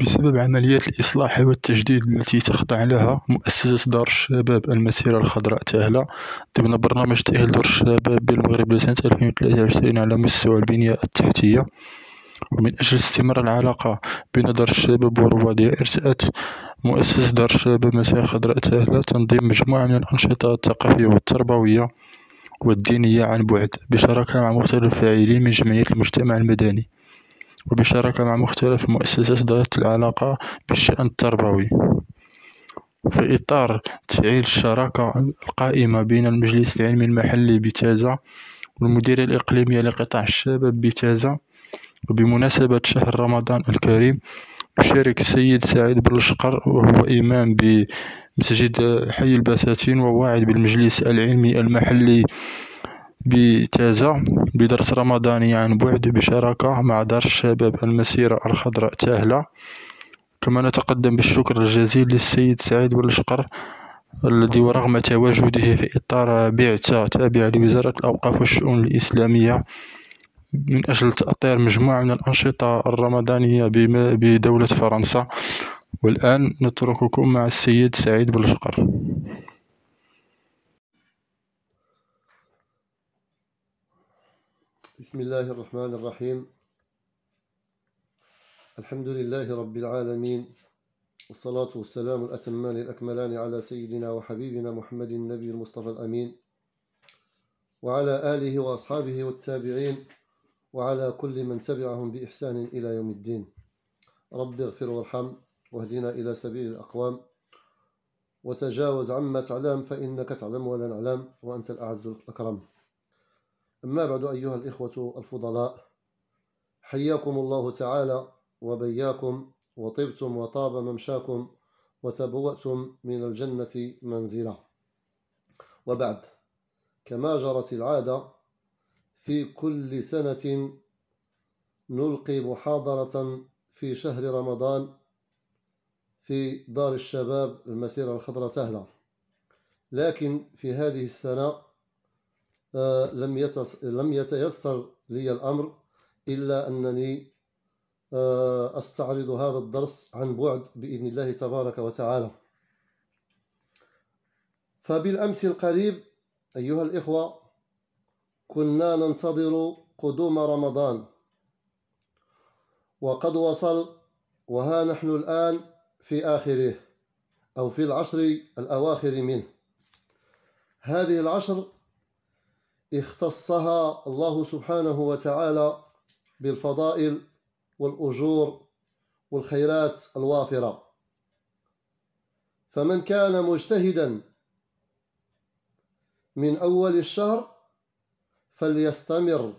بسبب عمليات الإصلاح والتجديد التي تخضع لها مؤسسة دار الشباب المسيرة الخضراء تاهلة ضمن برنامج تأهيل دار الشباب بالمغرب لسنة 2023 على مستوى البنية التحتية ومن أجل استمرار العلاقة بين دار الشباب وروادها أرسأت مؤسسة دار الشباب مسيرة الخضراء تاهلة تنظيم مجموعة من الأنشطة الثقافية والتربوية والدينية عن بعد بشراكة مع مختلف الفاعلين من جمعية المجتمع المدني وبشراكة مع مختلف المؤسسات ذات العلاقة بالشأن التربوي في إطار تفعيل الشراكة القائمة بين المجلس العلمي المحلي بتازة والمديرية الإقليمية لقطاع الشباب بتازة وبمناسبة شهر رمضان الكريم يشارك السيد سعيد بلشقر وهو إمام بمسجد حي البساتين وواعد بالمجلس العلمي المحلي بتازة بدرس رمضاني يعني عن بعد بشراكة مع دار الشباب المسيرة الخضراء تاهلة كما نتقدم بالشكر الجزيل للسيد سعيد بلشقر الذي ورغم تواجده في إطار بعثة تابعة لوزارة الأوقاف والشؤون الإسلامية من أجل تأطير مجموعة من الأنشطة الرمضانية بدولة فرنسا والآن نترككم مع السيد سعيد بلشقر بسم الله الرحمن الرحيم الحمد لله رب العالمين والصلاة والسلام الأتمان الأكملان على سيدنا وحبيبنا محمد النبي المصطفى الأمين وعلى آله وأصحابه والتابعين وعلى كل من تبعهم بإحسان إلى يوم الدين رب اغفر وارحم واهدنا إلى سبيل الأقوام وتجاوز عما تعلم فإنك تعلم ولا نعلم وأنت الأعز الأكرم أما بعد أيها الإخوة الفضلاء حياكم الله تعالى وبياكم وطبتم وطاب ممشاكم وتبوأتم من الجنة منزلا وبعد كما جرت العادة في كل سنة نلقي محاضرة في شهر رمضان في دار الشباب المسيرة الخضرة تهلا لكن في هذه السنة آه، لم يتص... لم يتيسر لي الأمر إلا أنني آه، أستعرض هذا الدرس عن بعد بإذن الله تبارك وتعالى فبالأمس القريب أيها الإخوة كنا ننتظر قدوم رمضان وقد وصل وها نحن الآن في آخره أو في العشر الأواخر منه هذه العشر اختصها الله سبحانه وتعالى بالفضائل والأجور والخيرات الوافرة فمن كان مجتهدا من أول الشهر فليستمر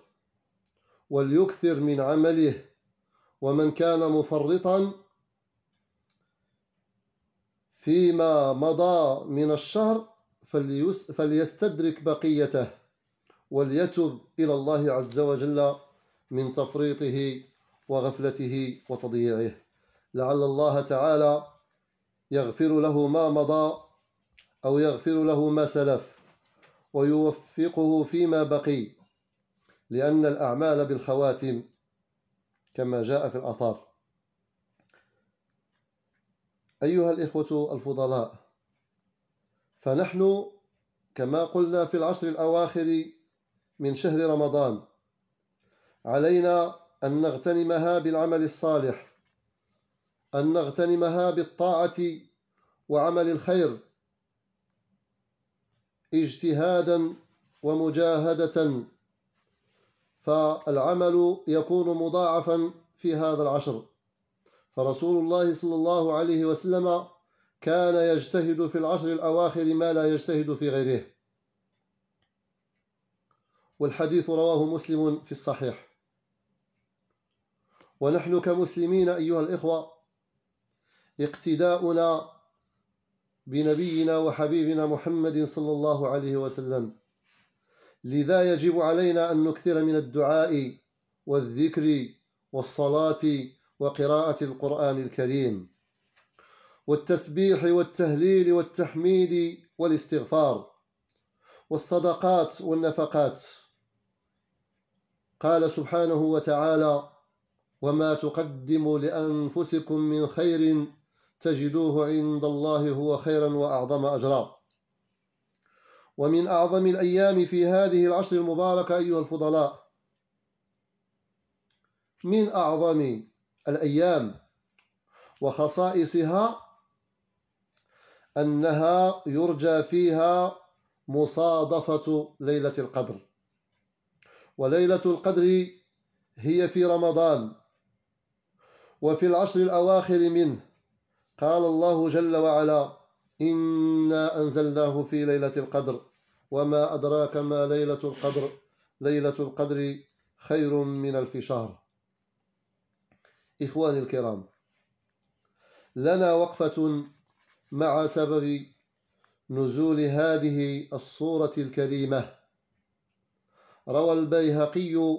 وليكثر من عمله ومن كان مفرطا فيما مضى من الشهر فليستدرك بقيته وليتب إلى الله عز وجل من تفريطه وغفلته وتضييعه لعل الله تعالى يغفر له ما مضى أو يغفر له ما سلف ويوفقه فيما بقي لأن الأعمال بالخواتم كما جاء في الأثار أيها الإخوة الفضلاء فنحن كما قلنا في العشر الأواخر من شهر رمضان علينا أن نغتنمها بالعمل الصالح أن نغتنمها بالطاعة وعمل الخير اجتهادا ومجاهدة فالعمل يكون مضاعفا في هذا العشر فرسول الله صلى الله عليه وسلم كان يجتهد في العشر الأواخر ما لا يجتهد في غيره والحديث رواه مسلم في الصحيح ونحن كمسلمين أيها الإخوة اقتداؤنا بنبينا وحبيبنا محمد صلى الله عليه وسلم لذا يجب علينا أن نكثر من الدعاء والذكر والصلاة وقراءة القرآن الكريم والتسبيح والتهليل والتحميد والاستغفار والصدقات والنفقات قال سبحانه وتعالى وما تقدموا لأنفسكم من خير تجدوه عند الله هو خيرا وأعظم أجرا ومن أعظم الأيام في هذه العشر المباركة أيها الفضلاء من أعظم الأيام وخصائصها أنها يرجى فيها مصادفة ليلة القدر وليلة القدر هي في رمضان وفي العشر الأواخر منه قال الله جل وعلا إنا أنزلناه في ليلة القدر وما أدراك ما ليلة القدر ليلة القدر خير من ألف شهر إخواني الكرام لنا وقفة مع سبب نزول هذه الصورة الكريمة روى البيهقي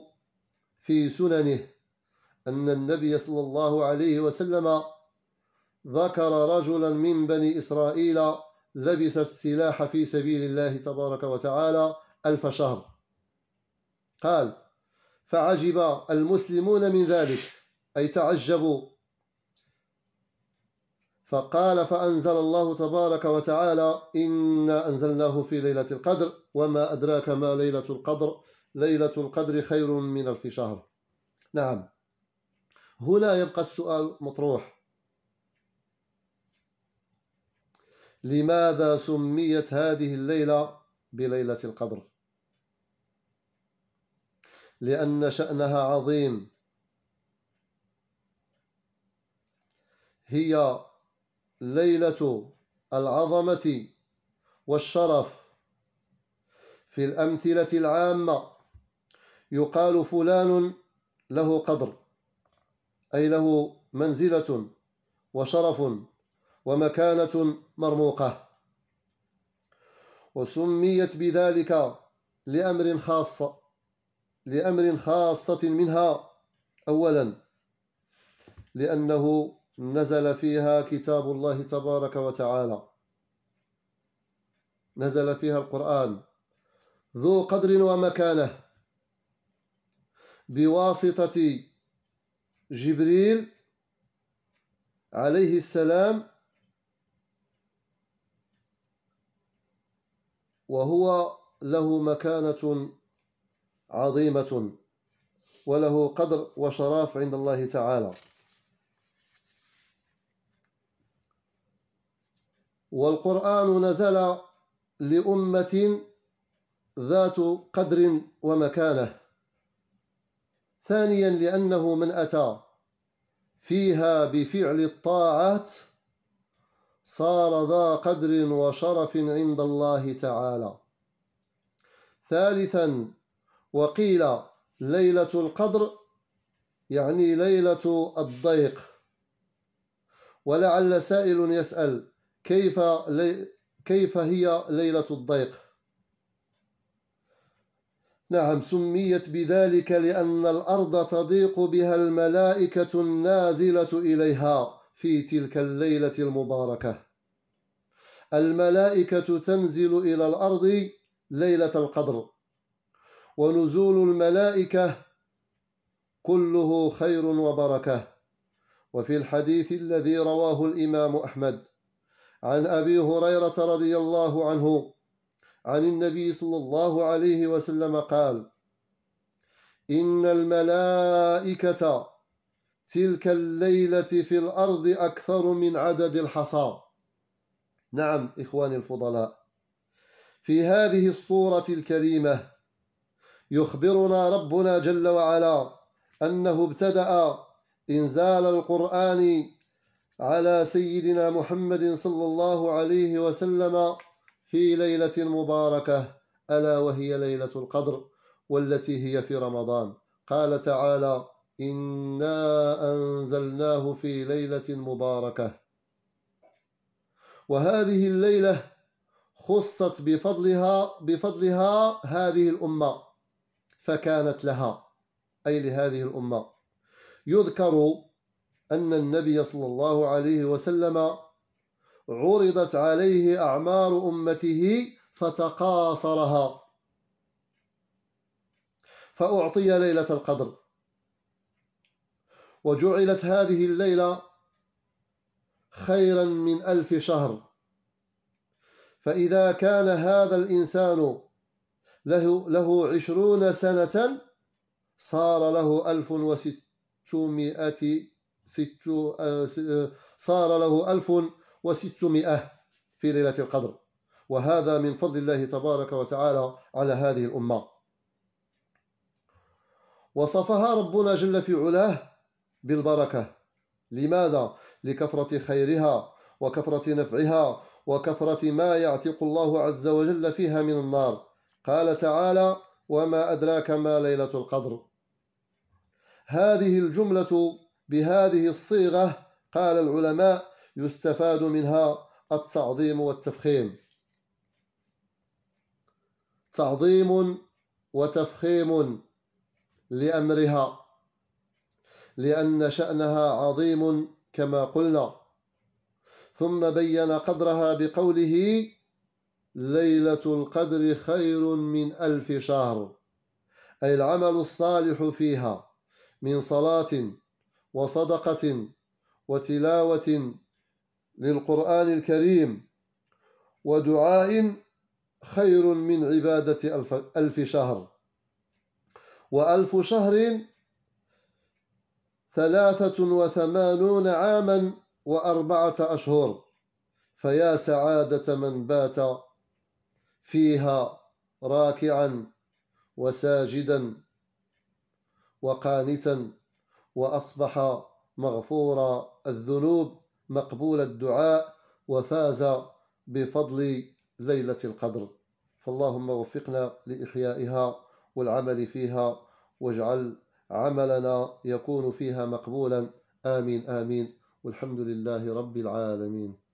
في سننه أن النبي صلى الله عليه وسلم ذكر رجلا من بني إسرائيل لبس السلاح في سبيل الله تبارك وتعالى ألف شهر قال فعجب المسلمون من ذلك أي تعجبوا فقال فأنزل الله تبارك وتعالى إنا أنزلناه في ليلة القدر وما أدراك ما ليلة القدر ليلة القدر خير من ألف شهر نعم هنا يبقى السؤال مطروح لماذا سميت هذه الليلة بليلة القدر لأن شأنها عظيم هي ليلة العظمة والشرف في الأمثلة العامة يقال فلان له قدر أي له منزلة وشرف ومكانة مرموقة وسميت بذلك لأمر خاص لأمر خاصة منها أولا لأنه نزل فيها كتاب الله تبارك وتعالى نزل فيها القرآن ذو قدر ومكانه بواسطة جبريل عليه السلام وهو له مكانة عظيمة وله قدر وشرف عند الله تعالى والقرآن نزل لأمة ذات قدر ومكانه ثانيا لأنه من أتى فيها بفعل الطاعات صار ذا قدر وشرف عند الله تعالى ثالثا وقيل ليلة القدر يعني ليلة الضيق ولعل سائل يسأل كيف لي كيف هي ليلة الضيق نعم سميت بذلك لأن الأرض تضيق بها الملائكة النازلة إليها في تلك الليلة المباركة الملائكة تنزل إلى الأرض ليلة القدر ونزول الملائكة كله خير وبركة وفي الحديث الذي رواه الإمام أحمد عن أبي هريرة رضي الله عنه عن النبي صلى الله عليه وسلم قال إن الملائكة تلك الليلة في الأرض أكثر من عدد الحصى نعم إخواني الفضلاء في هذه الصورة الكريمة يخبرنا ربنا جل وعلا أنه ابتدأ إنزال القرآن على سيدنا محمد صلى الله عليه وسلم في ليلة مباركة ألا وهي ليلة القدر والتي هي في رمضان قال تعالى إنا أنزلناه في ليلة مباركة وهذه الليلة خصت بفضلها بفضلها هذه الأمة فكانت لها أي لهذه الأمة يذكر أن النبي صلى الله عليه وسلم عرضت عليه أعمار أمته فتقاصرها فأعطي ليلة القدر وجعلت هذه الليلة خيرا من ألف شهر فإذا كان هذا الإنسان له, له عشرون سنة صار له ألف وستمائة ستو آه، آه، صار له ألف وستمائة في ليلة القدر وهذا من فضل الله تبارك وتعالى على هذه الأمة وصفها ربنا جل في علاه بالبركة لماذا؟ لكثرة خيرها وكثرة نفعها وكثرة ما يعتق الله عز وجل فيها من النار قال تعالى وما أدراك ما ليلة القدر هذه الجملة بهذه الصيغة قال العلماء يستفاد منها التعظيم والتفخيم تعظيم وتفخيم لأمرها لأن شأنها عظيم كما قلنا ثم بين قدرها بقوله ليلة القدر خير من ألف شهر أي العمل الصالح فيها من صلاة وصدقة وتلاوة للقرآن الكريم ودعاء خير من عبادة ألف, ألف شهر وألف شهر ثلاثة وثمانون عاما وأربعة أشهر فيا سعادة من بات فيها راكعا وساجدا وقانتا وأصبح مغفورا الذنوب مقبول الدعاء وفاز بفضل ليلة القدر فاللهم وفقنا لإحيائها والعمل فيها واجعل عملنا يكون فيها مقبولا آمين آمين والحمد لله رب العالمين